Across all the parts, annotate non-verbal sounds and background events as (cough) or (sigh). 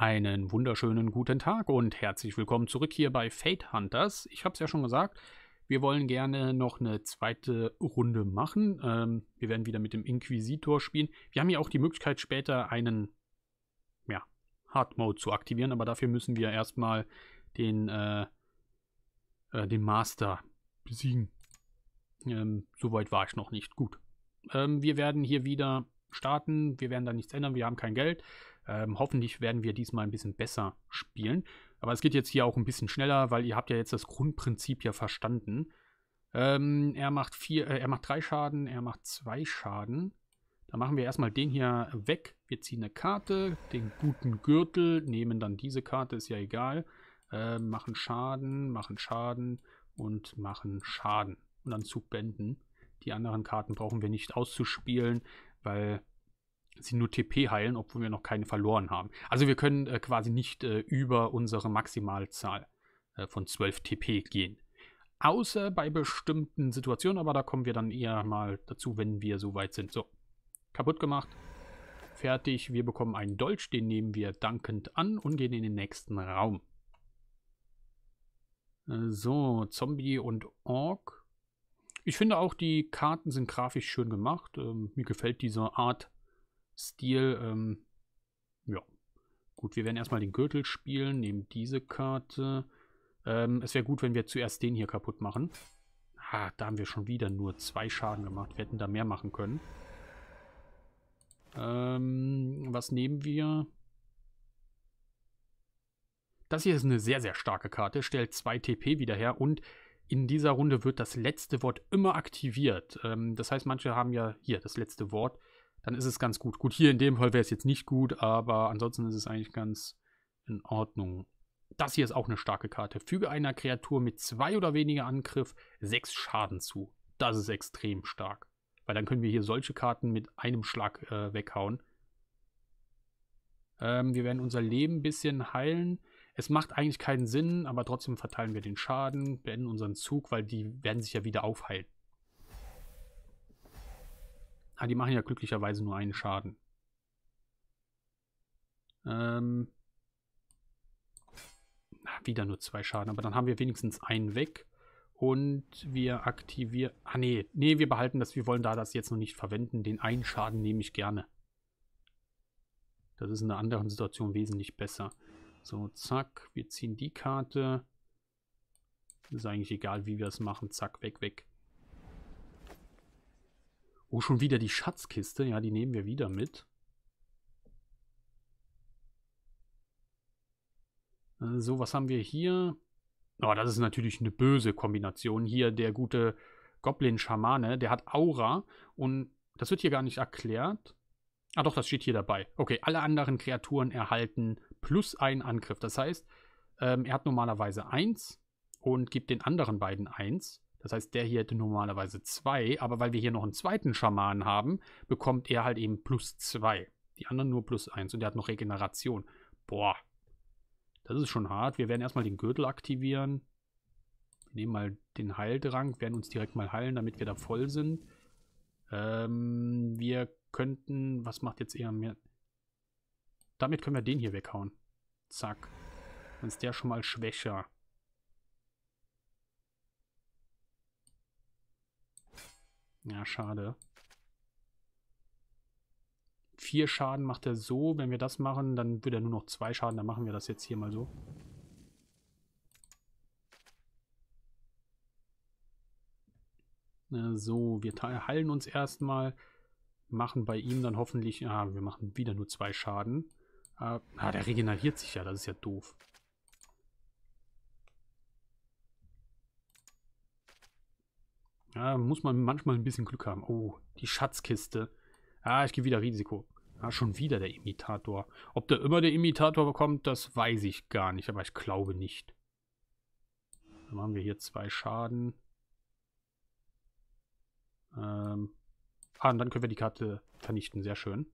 Einen wunderschönen guten Tag und herzlich willkommen zurück hier bei Fate Hunters. Ich habe es ja schon gesagt, wir wollen gerne noch eine zweite Runde machen. Ähm, wir werden wieder mit dem Inquisitor spielen. Wir haben ja auch die Möglichkeit, später einen ja, Hard Mode zu aktivieren, aber dafür müssen wir erstmal den, äh, äh, den Master besiegen. Ähm, Soweit war ich noch nicht. Gut. Ähm, wir werden hier wieder starten. Wir werden da nichts ändern. Wir haben kein Geld. Ähm, hoffentlich werden wir diesmal ein bisschen besser spielen. Aber es geht jetzt hier auch ein bisschen schneller, weil ihr habt ja jetzt das Grundprinzip ja verstanden. Ähm, er macht vier, äh, er macht drei Schaden, er macht zwei Schaden. Da machen wir erstmal den hier weg. Wir ziehen eine Karte, den guten Gürtel, nehmen dann diese Karte, ist ja egal. Äh, machen Schaden, machen Schaden und machen Schaden. Und dann Zug beenden. Die anderen Karten brauchen wir nicht auszuspielen, weil sie nur TP heilen, obwohl wir noch keine verloren haben. Also wir können äh, quasi nicht äh, über unsere Maximalzahl äh, von 12 TP gehen. Außer bei bestimmten Situationen, aber da kommen wir dann eher mal dazu, wenn wir soweit sind. So, kaputt gemacht. Fertig, wir bekommen einen Dolch, den nehmen wir dankend an und gehen in den nächsten Raum. Äh, so, Zombie und Ork. Ich finde auch, die Karten sind grafisch schön gemacht. Ähm, mir gefällt diese Art Stil. Ähm, ja. Gut, wir werden erstmal den Gürtel spielen, nehmen diese Karte. Ähm, es wäre gut, wenn wir zuerst den hier kaputt machen. Ah, da haben wir schon wieder nur zwei Schaden gemacht. Wir hätten da mehr machen können. Ähm, was nehmen wir? Das hier ist eine sehr, sehr starke Karte. Stellt 2 TP wieder her und in dieser Runde wird das letzte Wort immer aktiviert. Ähm, das heißt, manche haben ja hier das letzte Wort dann ist es ganz gut. Gut, hier in dem Fall wäre es jetzt nicht gut, aber ansonsten ist es eigentlich ganz in Ordnung. Das hier ist auch eine starke Karte. Füge einer Kreatur mit zwei oder weniger Angriff sechs Schaden zu. Das ist extrem stark. Weil dann können wir hier solche Karten mit einem Schlag äh, weghauen. Ähm, wir werden unser Leben ein bisschen heilen. Es macht eigentlich keinen Sinn, aber trotzdem verteilen wir den Schaden, beenden unseren Zug, weil die werden sich ja wieder aufhalten. Ah, die machen ja glücklicherweise nur einen Schaden. Ähm. Ah, wieder nur zwei Schaden, aber dann haben wir wenigstens einen weg. Und wir aktivieren... Ah, nee. Nee, wir behalten das. Wir wollen da das jetzt noch nicht verwenden. Den einen Schaden nehme ich gerne. Das ist in einer anderen Situation wesentlich besser. So, zack. Wir ziehen die Karte. Ist eigentlich egal, wie wir es machen. Zack, weg, weg. Oh, schon wieder die Schatzkiste. Ja, die nehmen wir wieder mit. Äh, so, was haben wir hier? Oh, das ist natürlich eine böse Kombination. Hier der gute Goblin-Schamane, der hat Aura und das wird hier gar nicht erklärt. Ah doch, das steht hier dabei. Okay, alle anderen Kreaturen erhalten plus einen Angriff. Das heißt, ähm, er hat normalerweise eins und gibt den anderen beiden eins. Das heißt, der hier hätte normalerweise 2, aber weil wir hier noch einen zweiten Schamanen haben, bekommt er halt eben plus 2. Die anderen nur plus 1 und der hat noch Regeneration. Boah, das ist schon hart. Wir werden erstmal den Gürtel aktivieren. Wir nehmen mal den Heildrang, werden uns direkt mal heilen, damit wir da voll sind. Ähm, wir könnten, was macht jetzt eher mehr? Damit können wir den hier weghauen. Zack. Dann ist der schon mal schwächer. Ja, schade. Vier Schaden macht er so. Wenn wir das machen, dann würde er nur noch zwei Schaden. Dann machen wir das jetzt hier mal so. Äh, so, wir heilen uns erstmal. Machen bei ihm dann hoffentlich... Ah, wir machen wieder nur zwei Schaden. Ah, ah der regeneriert sich ja. Das ist ja doof. Ja, muss man manchmal ein bisschen Glück haben. Oh, die Schatzkiste. Ah, ich gehe wieder Risiko. Ah, schon wieder der Imitator. Ob der immer der Imitator bekommt, das weiß ich gar nicht, aber ich glaube nicht. Dann haben wir hier zwei Schaden. Ähm. Ah, und dann können wir die Karte vernichten. Sehr schön.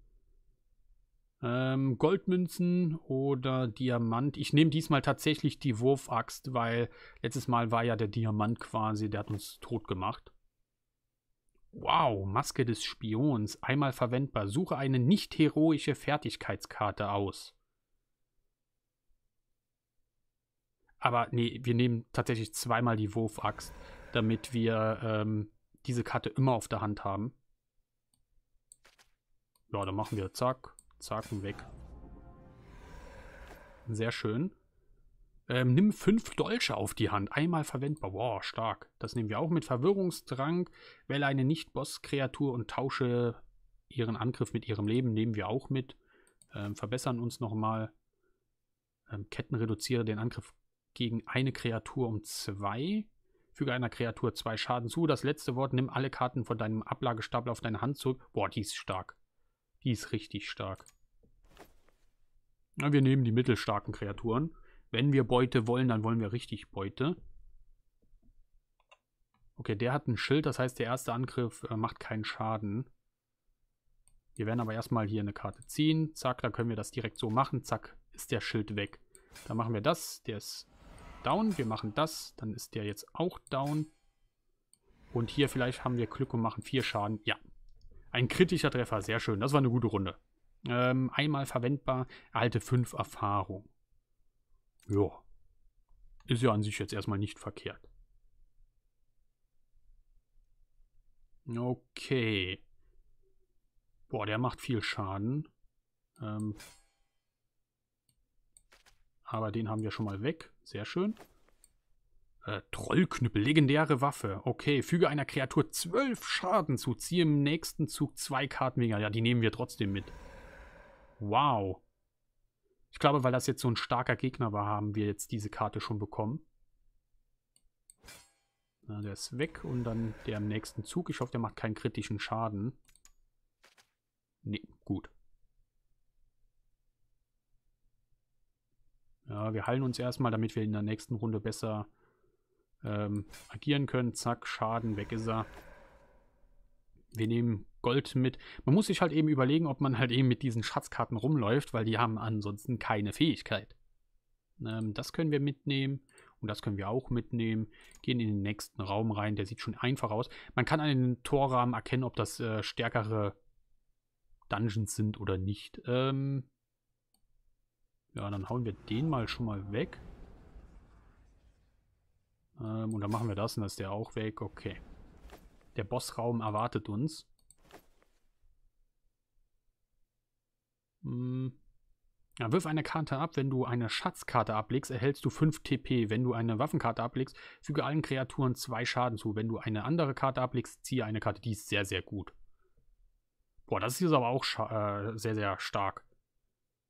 Ähm, Goldmünzen oder Diamant. Ich nehme diesmal tatsächlich die Wurfaxt, weil letztes Mal war ja der Diamant quasi, der hat uns tot gemacht. Wow, Maske des Spions, einmal verwendbar. Suche eine nicht-heroische Fertigkeitskarte aus. Aber nee, wir nehmen tatsächlich zweimal die Wurfaxt, damit wir ähm, diese Karte immer auf der Hand haben. Ja, dann machen wir zack, zack und weg. Sehr schön. Ähm, nimm fünf Dolche auf die Hand, einmal verwendbar. Wow, stark. Das nehmen wir auch mit Verwirrungsdrang. Wähle eine Nicht-Boss-Kreatur und tausche ihren Angriff mit ihrem Leben. Nehmen wir auch mit. Ähm, verbessern uns nochmal. Ähm, Ketten reduziere den Angriff gegen eine Kreatur um zwei. Füge einer Kreatur zwei Schaden zu. Das letzte Wort, nimm alle Karten von deinem Ablagestapel auf deine Hand zurück. Boah, die ist stark. Die ist richtig stark. Na, wir nehmen die mittelstarken Kreaturen. Wenn wir Beute wollen, dann wollen wir richtig Beute. Okay, der hat ein Schild, das heißt, der erste Angriff äh, macht keinen Schaden. Wir werden aber erstmal hier eine Karte ziehen. Zack, da können wir das direkt so machen. Zack, ist der Schild weg. Dann machen wir das, der ist down. Wir machen das, dann ist der jetzt auch down. Und hier vielleicht haben wir Glück und machen vier Schaden. Ja, ein kritischer Treffer, sehr schön. Das war eine gute Runde. Ähm, einmal verwendbar, erhalte fünf Erfahrung. Ja. Ist ja an sich jetzt erstmal nicht verkehrt. Okay. Boah, der macht viel Schaden. Ähm aber den haben wir schon mal weg. Sehr schön. Äh, Trollknüppel, legendäre Waffe. Okay, füge einer Kreatur 12 Schaden zu. Ziehe im nächsten Zug zwei Karten Ja, die nehmen wir trotzdem mit. Wow. Ich glaube, weil das jetzt so ein starker Gegner war, haben wir jetzt diese Karte schon bekommen. Na, der ist weg und dann der im nächsten Zug. Ich hoffe, der macht keinen kritischen Schaden. Ne, gut. Ja, wir heilen uns erstmal, damit wir in der nächsten Runde besser ähm, agieren können. Zack, Schaden, weg ist er. Wir nehmen Gold mit. Man muss sich halt eben überlegen, ob man halt eben mit diesen Schatzkarten rumläuft, weil die haben ansonsten keine Fähigkeit. Ähm, das können wir mitnehmen und das können wir auch mitnehmen. Gehen in den nächsten Raum rein, der sieht schon einfach aus. Man kann an den Torrahmen erkennen, ob das äh, stärkere Dungeons sind oder nicht. Ähm ja, dann hauen wir den mal schon mal weg. Ähm, und dann machen wir das und dann ist der auch weg. Okay. Der Bossraum erwartet uns. Hm. Ja, wirf eine Karte ab. Wenn du eine Schatzkarte ablegst, erhältst du 5 TP. Wenn du eine Waffenkarte ablegst, füge allen Kreaturen 2 Schaden zu. Wenn du eine andere Karte ablegst, ziehe eine Karte. Die ist sehr, sehr gut. Boah, das ist jetzt aber auch äh, sehr, sehr stark.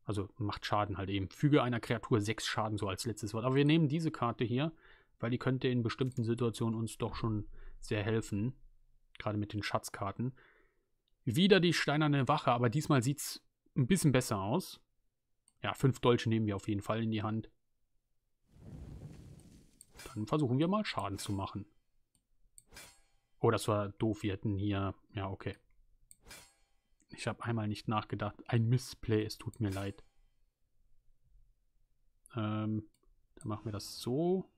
Also macht Schaden halt eben. Füge einer Kreatur 6 Schaden so als letztes Wort. Aber wir nehmen diese Karte hier, weil die könnte in bestimmten Situationen uns doch schon sehr helfen. Gerade mit den Schatzkarten. Wieder die steinerne Wache, aber diesmal sieht es ein bisschen besser aus. Ja, fünf Dolche nehmen wir auf jeden Fall in die Hand. Dann versuchen wir mal Schaden zu machen. Oh, das war doof. Wir hätten hier... Ja, okay. Ich habe einmal nicht nachgedacht. Ein Missplay, es tut mir leid. Ähm, dann machen wir das so.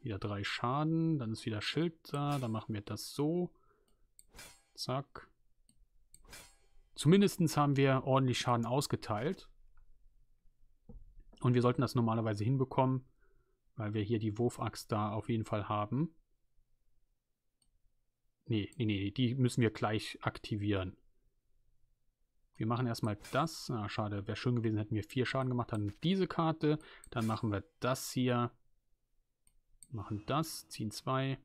Wieder drei Schaden. Dann ist wieder Schild da. Dann machen wir das so. Zack. Zumindest haben wir ordentlich Schaden ausgeteilt. Und wir sollten das normalerweise hinbekommen, weil wir hier die Wurfachs da auf jeden Fall haben. Nee, nee, nee, die müssen wir gleich aktivieren. Wir machen erstmal das. Ah, schade, wäre schön gewesen, hätten wir vier Schaden gemacht. Dann diese Karte. Dann machen wir das hier. Machen das, ziehen zwei.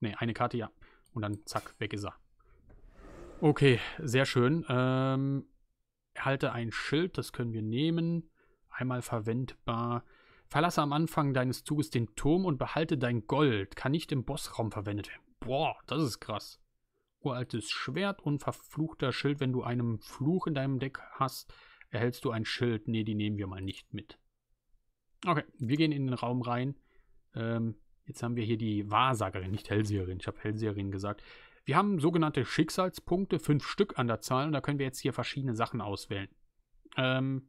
Ne, eine Karte, ja. Und dann zack, weg ist er. Okay, sehr schön. Ähm, halte ein Schild, das können wir nehmen. Einmal verwendbar. Verlasse am Anfang deines Zuges den Turm und behalte dein Gold. Kann nicht im Bossraum verwendet werden. Boah, das ist krass. Uraltes Schwert und verfluchter Schild. Wenn du einen Fluch in deinem Deck hast, erhältst du ein Schild. Nee, die nehmen wir mal nicht mit. Okay, wir gehen in den Raum rein. Ähm, jetzt haben wir hier die Wahrsagerin, nicht Hellseherin. Ich habe Hellseherin gesagt. Wir haben sogenannte Schicksalspunkte, fünf Stück an der Zahl, und da können wir jetzt hier verschiedene Sachen auswählen. Ähm,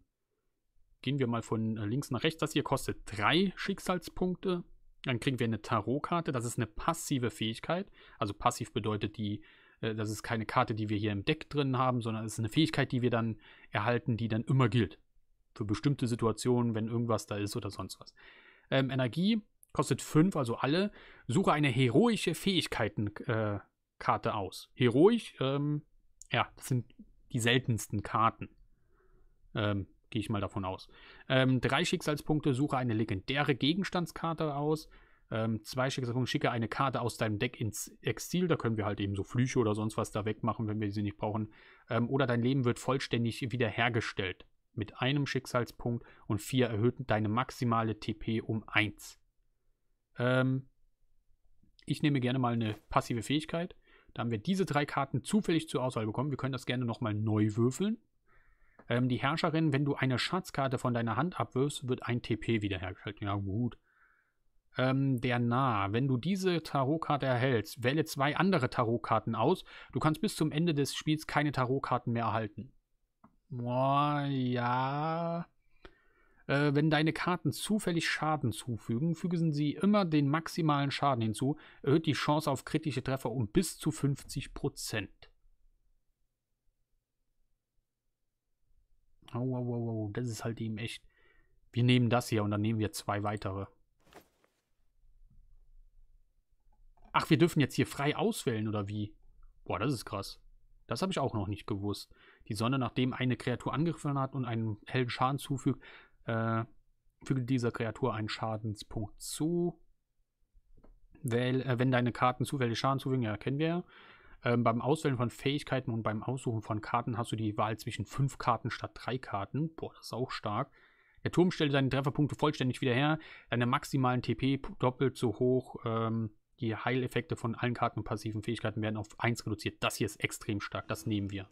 gehen wir mal von äh, links nach rechts. Das hier kostet drei Schicksalspunkte. Dann kriegen wir eine Tarotkarte. Das ist eine passive Fähigkeit. Also passiv bedeutet die, äh, das ist keine Karte, die wir hier im Deck drin haben, sondern es ist eine Fähigkeit, die wir dann erhalten, die dann immer gilt. Für bestimmte Situationen, wenn irgendwas da ist oder sonst was. Ähm, Energie kostet 5, also alle. Suche eine heroische Fähigkeiten, äh, Karte aus. Heroisch, ähm, ja, das sind die seltensten Karten. Ähm, Gehe ich mal davon aus. Ähm, drei Schicksalspunkte, suche eine legendäre Gegenstandskarte aus. Ähm, zwei Schicksalspunkte, schicke eine Karte aus deinem Deck ins Exil. Da können wir halt eben so Flüche oder sonst was da wegmachen, wenn wir sie nicht brauchen. Ähm, oder dein Leben wird vollständig wiederhergestellt. Mit einem Schicksalspunkt und vier erhöht deine maximale TP um eins. Ähm, ich nehme gerne mal eine passive Fähigkeit. Da haben wir diese drei Karten zufällig zur Auswahl bekommen. Wir können das gerne nochmal neu würfeln. Ähm, die Herrscherin, wenn du eine Schatzkarte von deiner Hand abwirfst, wird ein TP wiederhergestellt. Ja, gut. Ähm, der Nah. Wenn du diese Tarotkarte erhältst, wähle zwei andere Tarotkarten aus. Du kannst bis zum Ende des Spiels keine Tarotkarten mehr erhalten. Boah, ja. Äh, wenn deine Karten zufällig Schaden zufügen, fügen sie immer den maximalen Schaden hinzu, erhöht die Chance auf kritische Treffer um bis zu 50 Prozent. Oh, wow, wow, wow, das ist halt eben echt. Wir nehmen das hier und dann nehmen wir zwei weitere. Ach, wir dürfen jetzt hier frei auswählen, oder wie? Boah, das ist krass. Das habe ich auch noch nicht gewusst. Die Sonne, nachdem eine Kreatur angegriffen hat und einen hellen Schaden zufügt, äh, füge dieser Kreatur einen Schadenspunkt zu. Wähl, äh, wenn deine Karten zufällig Schaden zufügen, ja, kennen wir. Ähm, beim Auswählen von Fähigkeiten und beim Aussuchen von Karten hast du die Wahl zwischen fünf Karten statt drei Karten. Boah, das ist auch stark. Der Turm stellt deine Trefferpunkte vollständig wieder her. Deine maximalen TP doppelt so hoch. Ähm, die Heileffekte von allen Karten und passiven Fähigkeiten werden auf 1 reduziert. Das hier ist extrem stark. Das nehmen wir.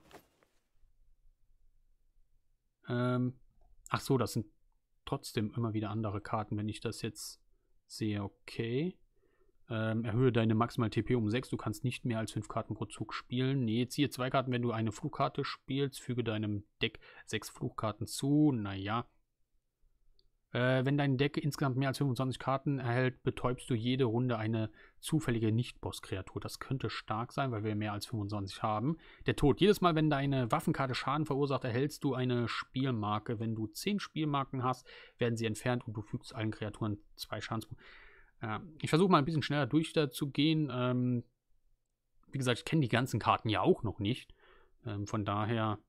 Ähm, ach so, das sind trotzdem immer wieder andere Karten, wenn ich das jetzt sehe. Okay. Ähm, erhöhe deine maximal TP um 6. Du kannst nicht mehr als 5 Karten pro Zug spielen. Nee, ziehe 2 Karten, wenn du eine Flugkarte spielst. Füge deinem Deck 6 Flugkarten zu. Naja, äh, wenn dein Deck insgesamt mehr als 25 Karten erhält, betäubst du jede Runde eine zufällige Nicht-Boss-Kreatur. Das könnte stark sein, weil wir mehr als 25 haben. Der Tod. Jedes Mal, wenn deine Waffenkarte Schaden verursacht, erhältst du eine Spielmarke. Wenn du 10 Spielmarken hast, werden sie entfernt und du fügst allen Kreaturen zwei Schadenspunkte. Äh, ich versuche mal ein bisschen schneller durch zu gehen. Ähm, wie gesagt, ich kenne die ganzen Karten ja auch noch nicht. Ähm, von daher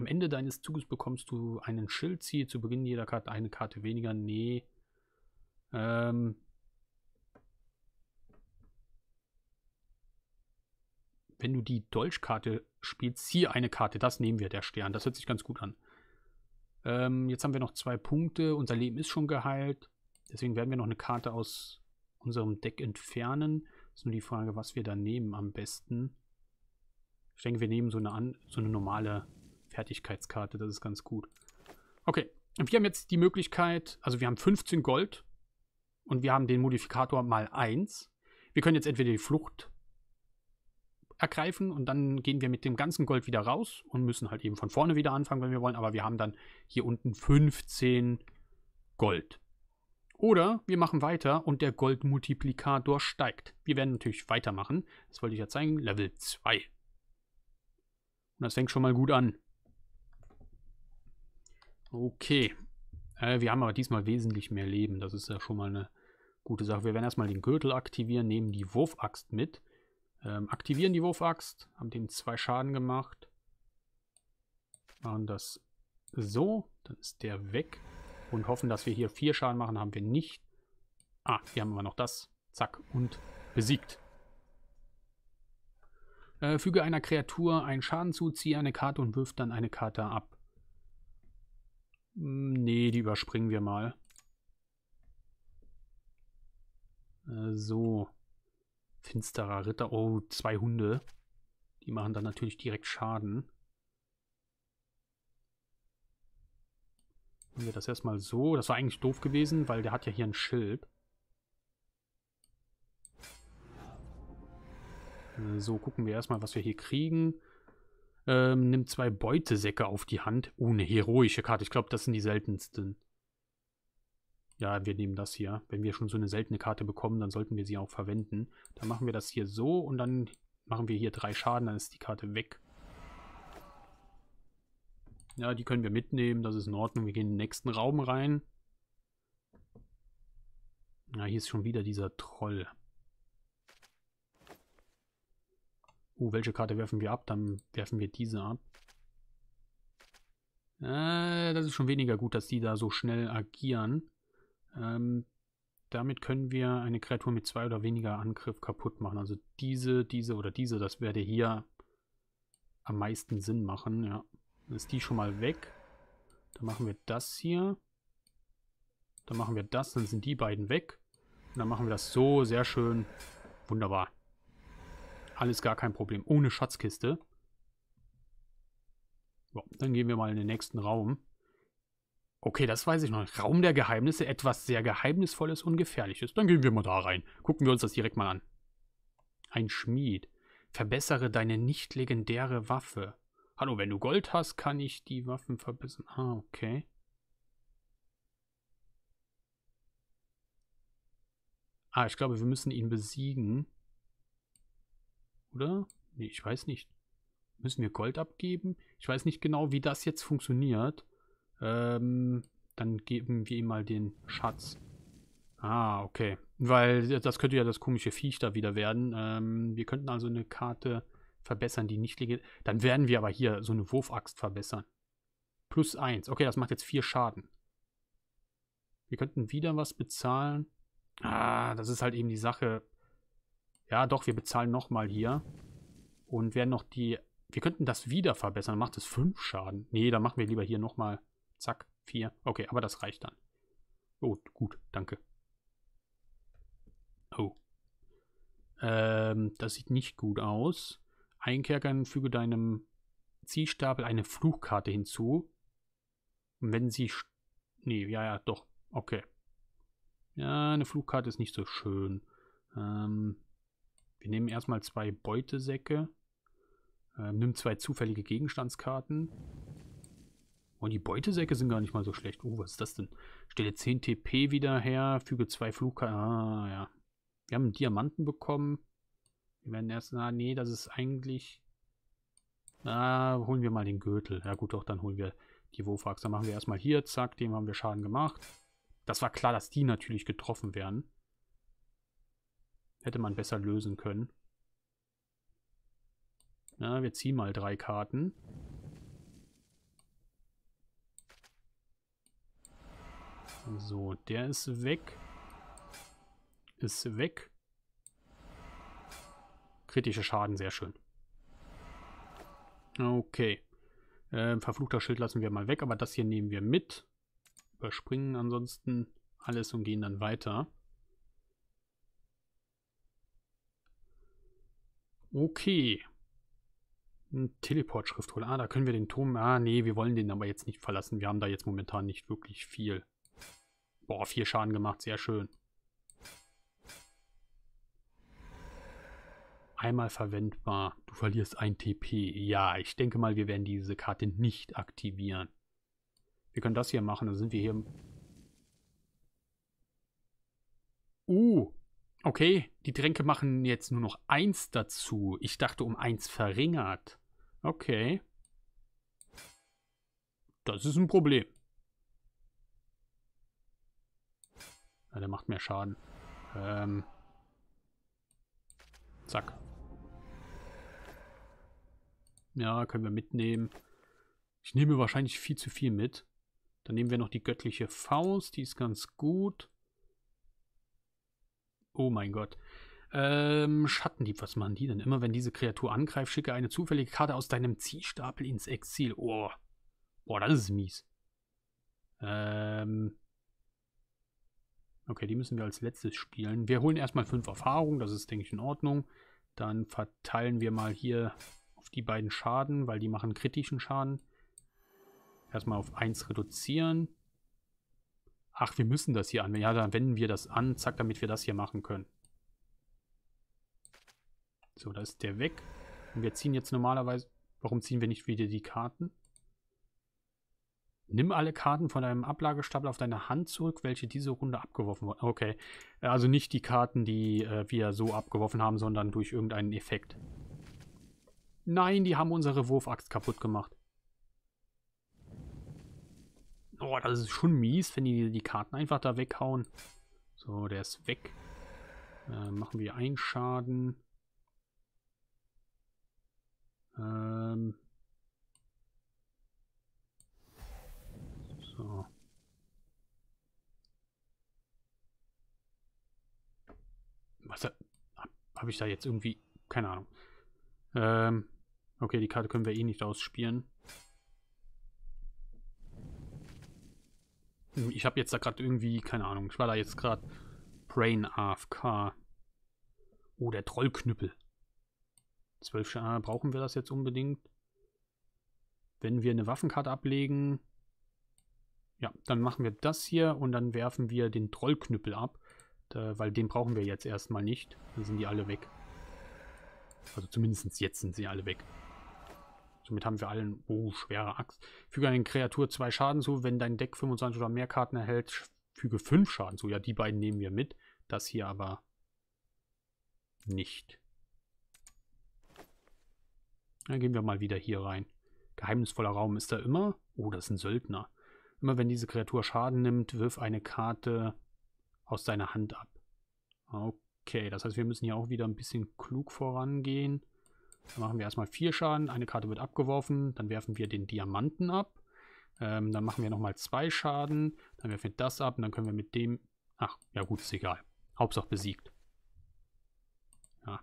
am Ende deines Zuges bekommst du einen Schild, ziehe zu Beginn jeder Karte eine Karte weniger. Nee. Ähm. Wenn du die Dolchkarte spielst, ziehe eine Karte. Das nehmen wir, der Stern. Das hört sich ganz gut an. Ähm, jetzt haben wir noch zwei Punkte. Unser Leben ist schon geheilt. Deswegen werden wir noch eine Karte aus unserem Deck entfernen. Ist nur die Frage, was wir da nehmen am besten. Ich denke, wir nehmen so eine, an so eine normale Fertigkeitskarte, das ist ganz gut. Okay, wir haben jetzt die Möglichkeit, also wir haben 15 Gold und wir haben den Modifikator mal 1. Wir können jetzt entweder die Flucht ergreifen und dann gehen wir mit dem ganzen Gold wieder raus und müssen halt eben von vorne wieder anfangen, wenn wir wollen. Aber wir haben dann hier unten 15 Gold. Oder wir machen weiter und der Goldmultiplikator steigt. Wir werden natürlich weitermachen. Das wollte ich ja zeigen. Level 2. Und das fängt schon mal gut an. Okay. Äh, wir haben aber diesmal wesentlich mehr Leben. Das ist ja schon mal eine gute Sache. Wir werden erstmal den Gürtel aktivieren, nehmen die Wurfaxt mit. Ähm, aktivieren die Wurfaxt, haben dem zwei Schaden gemacht. Machen das so, dann ist der weg. Und hoffen, dass wir hier vier Schaden machen, haben wir nicht. Ah, hier haben wir noch das. Zack, und besiegt. Äh, füge einer Kreatur einen Schaden zu, ziehe eine Karte und wirft dann eine Karte ab. Hm, nee, die überspringen wir mal. Äh, so. Finsterer Ritter. Oh, zwei Hunde. Die machen dann natürlich direkt Schaden. Machen wir das erstmal so. Das war eigentlich doof gewesen, weil der hat ja hier ein Schild. Äh, so, gucken wir erstmal, was wir hier kriegen. Ähm, nimmt zwei Beutesäcke auf die Hand. Oh, eine heroische Karte. Ich glaube, das sind die seltensten. Ja, wir nehmen das hier. Wenn wir schon so eine seltene Karte bekommen, dann sollten wir sie auch verwenden. Dann machen wir das hier so und dann machen wir hier drei Schaden, dann ist die Karte weg. Ja, die können wir mitnehmen, das ist in Ordnung. Wir gehen in den nächsten Raum rein. Ja, hier ist schon wieder dieser Troll. Oh, welche Karte werfen wir ab? Dann werfen wir diese ab. Äh, das ist schon weniger gut, dass die da so schnell agieren. Ähm, damit können wir eine Kreatur mit zwei oder weniger Angriff kaputt machen. Also diese, diese oder diese, das werde hier am meisten Sinn machen. Ja, dann ist die schon mal weg. Dann machen wir das hier. Dann machen wir das, dann sind die beiden weg. Und dann machen wir das so, sehr schön. Wunderbar alles gar kein Problem. Ohne Schatzkiste. So, dann gehen wir mal in den nächsten Raum. Okay, das weiß ich noch Raum der Geheimnisse, etwas sehr Geheimnisvolles und Gefährliches. Dann gehen wir mal da rein. Gucken wir uns das direkt mal an. Ein Schmied. Verbessere deine nicht legendäre Waffe. Hallo, wenn du Gold hast, kann ich die Waffen verbessern. Ah, okay. Ah, ich glaube, wir müssen ihn besiegen. Oder? Nee, ich weiß nicht. Müssen wir Gold abgeben? Ich weiß nicht genau, wie das jetzt funktioniert. Ähm, dann geben wir ihm mal den Schatz. Ah, okay. Weil das könnte ja das komische Viech da wieder werden. Ähm, wir könnten also eine Karte verbessern, die nicht liegt. Dann werden wir aber hier so eine Wurfaxt verbessern. Plus 1. Okay, das macht jetzt 4 Schaden. Wir könnten wieder was bezahlen. Ah, das ist halt eben die Sache. Ja, doch, wir bezahlen nochmal hier. Und werden noch die... Wir könnten das wieder verbessern. Dann macht es 5 Schaden. Nee, dann machen wir lieber hier nochmal. Zack, 4. Okay, aber das reicht dann. Oh, gut, danke. Oh. Ähm, das sieht nicht gut aus. Einkerkern füge deinem Ziehstapel eine Fluchkarte hinzu. Und wenn sie... Nee, ja, ja, doch. Okay. Ja, eine Fluchkarte ist nicht so schön. Ähm, wir nehmen erstmal zwei Beutesäcke. Äh, nimm zwei zufällige Gegenstandskarten. Und oh, die Beutesäcke sind gar nicht mal so schlecht. Oh, was ist das denn? Stelle 10 TP wieder her, füge zwei Flugkarten. Ah, ja. Wir haben einen Diamanten bekommen. Wir werden erst, Ah, nee, das ist eigentlich. Ah, holen wir mal den Gürtel. Ja, gut, doch, dann holen wir die Wofax. Dann machen wir erstmal hier, zack, dem haben wir Schaden gemacht. Das war klar, dass die natürlich getroffen werden. Hätte man besser lösen können. Na, wir ziehen mal drei Karten. So, der ist weg. Ist weg. Kritischer Schaden, sehr schön. Okay. Äh, verfluchter Schild lassen wir mal weg, aber das hier nehmen wir mit. Überspringen ansonsten alles und gehen dann weiter. Okay. Ein hm, Teleport-Schriftrolle. Ah, da können wir den Turm... Ah, nee, wir wollen den aber jetzt nicht verlassen. Wir haben da jetzt momentan nicht wirklich viel. Boah, vier Schaden gemacht. Sehr schön. Einmal verwendbar. Du verlierst ein TP. Ja, ich denke mal, wir werden diese Karte nicht aktivieren. Wir können das hier machen. Dann sind wir hier... Uh, Okay, die Tränke machen jetzt nur noch eins dazu. Ich dachte um eins verringert. Okay. Das ist ein Problem. Ja, der macht mehr Schaden. Ähm. Zack. Ja, können wir mitnehmen. Ich nehme wahrscheinlich viel zu viel mit. Dann nehmen wir noch die göttliche Faust. Die ist ganz gut. Oh mein Gott. Ähm, Schattendieb, was machen die denn? Immer wenn diese Kreatur angreift, schicke eine zufällige Karte aus deinem Ziehstapel ins Exil. Oh. Boah, das ist mies. Ähm. Okay, die müssen wir als letztes spielen. Wir holen erstmal fünf Erfahrungen, das ist, denke ich, in Ordnung. Dann verteilen wir mal hier auf die beiden Schaden, weil die machen kritischen Schaden. Erstmal auf 1 reduzieren. Ach, wir müssen das hier anwenden. Ja, dann wenden wir das an, zack, damit wir das hier machen können. So, da ist der weg. Und wir ziehen jetzt normalerweise... Warum ziehen wir nicht wieder die Karten? Nimm alle Karten von deinem Ablagestapel auf deine Hand zurück, welche diese Runde abgeworfen wurden. Okay, also nicht die Karten, die äh, wir so abgeworfen haben, sondern durch irgendeinen Effekt. Nein, die haben unsere Wurfaxt kaputt gemacht. Oh, das ist schon mies, wenn die die Karten einfach da weghauen. So, der ist weg. Äh, machen wir einen Schaden. Ähm. So. Was äh, habe ich da jetzt irgendwie? Keine Ahnung. Ähm, okay, die Karte können wir eh nicht ausspielen. Ich habe jetzt da gerade irgendwie, keine Ahnung, ich war da jetzt gerade Brain AFK. Oh, der Trollknüppel. 12 Schaden, ah, brauchen wir das jetzt unbedingt? Wenn wir eine Waffenkarte ablegen, ja, dann machen wir das hier und dann werfen wir den Trollknüppel ab, da, weil den brauchen wir jetzt erstmal nicht. Dann sind die alle weg. Also zumindest jetzt sind sie alle weg. Somit haben wir allen, oh, schwere Axt. Füge einer Kreatur zwei Schaden zu, wenn dein Deck 25 oder mehr Karten erhält, füge fünf Schaden zu. Ja, die beiden nehmen wir mit. Das hier aber nicht. Dann gehen wir mal wieder hier rein. Geheimnisvoller Raum ist da immer. Oh, das ist ein Söldner. Immer wenn diese Kreatur Schaden nimmt, wirf eine Karte aus deiner Hand ab. Okay, das heißt, wir müssen hier auch wieder ein bisschen klug vorangehen. Dann machen wir erstmal vier Schaden, eine Karte wird abgeworfen, dann werfen wir den Diamanten ab. Ähm, dann machen wir nochmal zwei Schaden, dann werfen wir das ab und dann können wir mit dem... Ach, ja gut, ist egal. Hauptsache besiegt. Ja.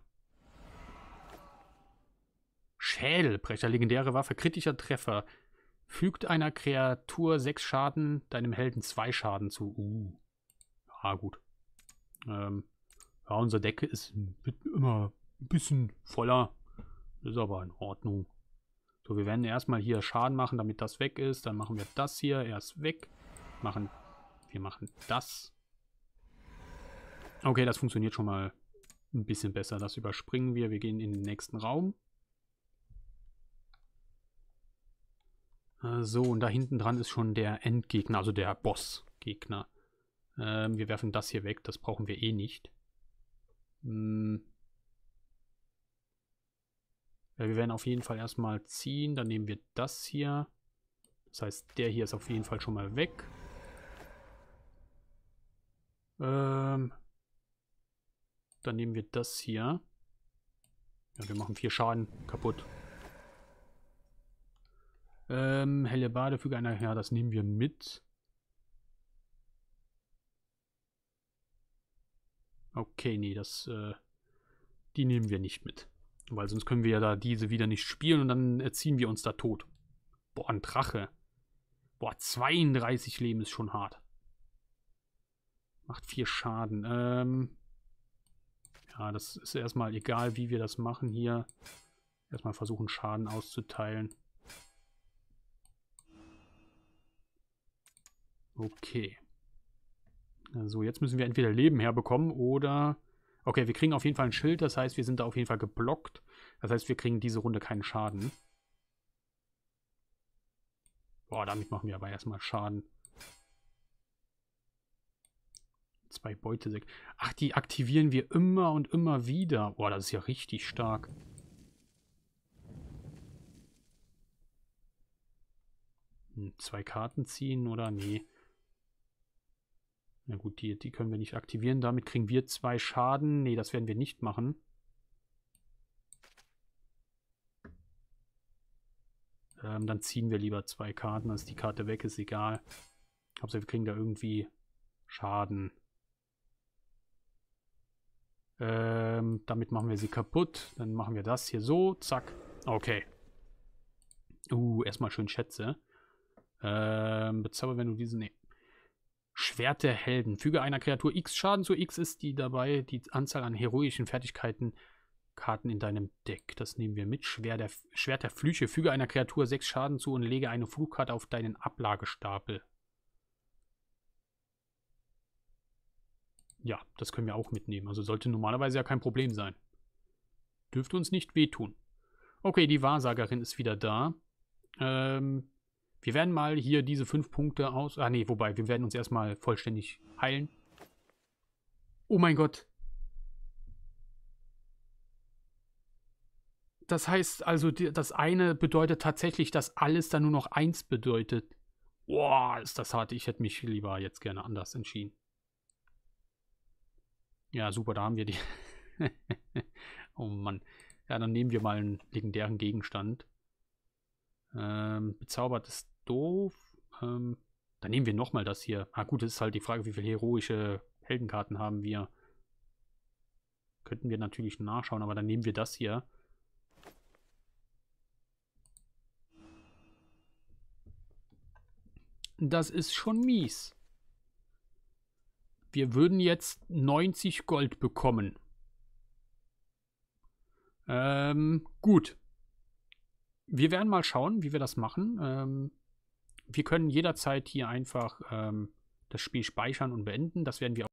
Schädelbrecher, legendäre Waffe, kritischer Treffer. Fügt einer Kreatur sechs Schaden, deinem Helden zwei Schaden zu. Uh. Ja, gut. Ähm, ja, unser Decke ist immer ein bisschen voller ist aber in Ordnung. So, wir werden erstmal hier Schaden machen, damit das weg ist. Dann machen wir das hier erst weg. Machen. Wir machen das. Okay, das funktioniert schon mal ein bisschen besser. Das überspringen wir. Wir gehen in den nächsten Raum. Äh, so, und da hinten dran ist schon der Endgegner, also der Bossgegner. Ähm, wir werfen das hier weg, das brauchen wir eh nicht. Hm, wir werden auf jeden Fall erstmal ziehen. Dann nehmen wir das hier. Das heißt, der hier ist auf jeden Fall schon mal weg. Ähm, dann nehmen wir das hier. Ja, wir machen vier Schaden kaputt. Ähm, helle Bade, füge einer her, ja, das nehmen wir mit. Okay, nee, das, äh, die nehmen wir nicht mit. Weil sonst können wir ja da diese wieder nicht spielen und dann erziehen wir uns da tot. Boah, ein Drache. Boah, 32 Leben ist schon hart. Macht 4 Schaden. Ähm ja, das ist erstmal egal, wie wir das machen hier. Erstmal versuchen, Schaden auszuteilen. Okay. also jetzt müssen wir entweder Leben herbekommen oder Okay, wir kriegen auf jeden Fall ein Schild, das heißt, wir sind da auf jeden Fall geblockt. Das heißt, wir kriegen diese Runde keinen Schaden. Boah, damit machen wir aber erstmal Schaden. Zwei Beutesäcke. Ach, die aktivieren wir immer und immer wieder. Boah, das ist ja richtig stark. Hm, zwei Karten ziehen oder? Nee. Na gut, die, die können wir nicht aktivieren. Damit kriegen wir zwei Schaden. Nee, das werden wir nicht machen. Ähm, dann ziehen wir lieber zwei Karten, als die Karte weg ist, egal. Hauptsache, wir kriegen da irgendwie Schaden. Ähm, damit machen wir sie kaputt. Dann machen wir das hier so. Zack. Okay. Uh, erstmal schön Schätze. Ähm, bezauber, wenn du diesen... Nee. Schwert der Helden. Füge einer Kreatur X Schaden zu. X ist die dabei die Anzahl an heroischen Fertigkeiten Karten in deinem Deck. Das nehmen wir mit. Schwert der, Schwert der Flüche. Füge einer Kreatur 6 Schaden zu und lege eine Flugkarte auf deinen Ablagestapel. Ja, das können wir auch mitnehmen. Also sollte normalerweise ja kein Problem sein. Dürfte uns nicht wehtun. Okay, die Wahrsagerin ist wieder da. Ähm, wir werden mal hier diese fünf Punkte aus... Ah, ne, wobei, wir werden uns erstmal vollständig heilen. Oh mein Gott. Das heißt also, das eine bedeutet tatsächlich, dass alles dann nur noch eins bedeutet. Boah, ist das hart. Ich hätte mich lieber jetzt gerne anders entschieden. Ja, super, da haben wir die. (laughs) oh Mann. Ja, dann nehmen wir mal einen legendären Gegenstand. Ähm, bezaubertes doof. Ähm, dann nehmen wir nochmal das hier. Ah gut, es ist halt die Frage, wie viele heroische Heldenkarten haben wir. Könnten wir natürlich nachschauen, aber dann nehmen wir das hier. Das ist schon mies. Wir würden jetzt 90 Gold bekommen. Ähm, gut. Wir werden mal schauen, wie wir das machen. Ähm, wir können jederzeit hier einfach ähm, das Spiel speichern und beenden. Das werden wir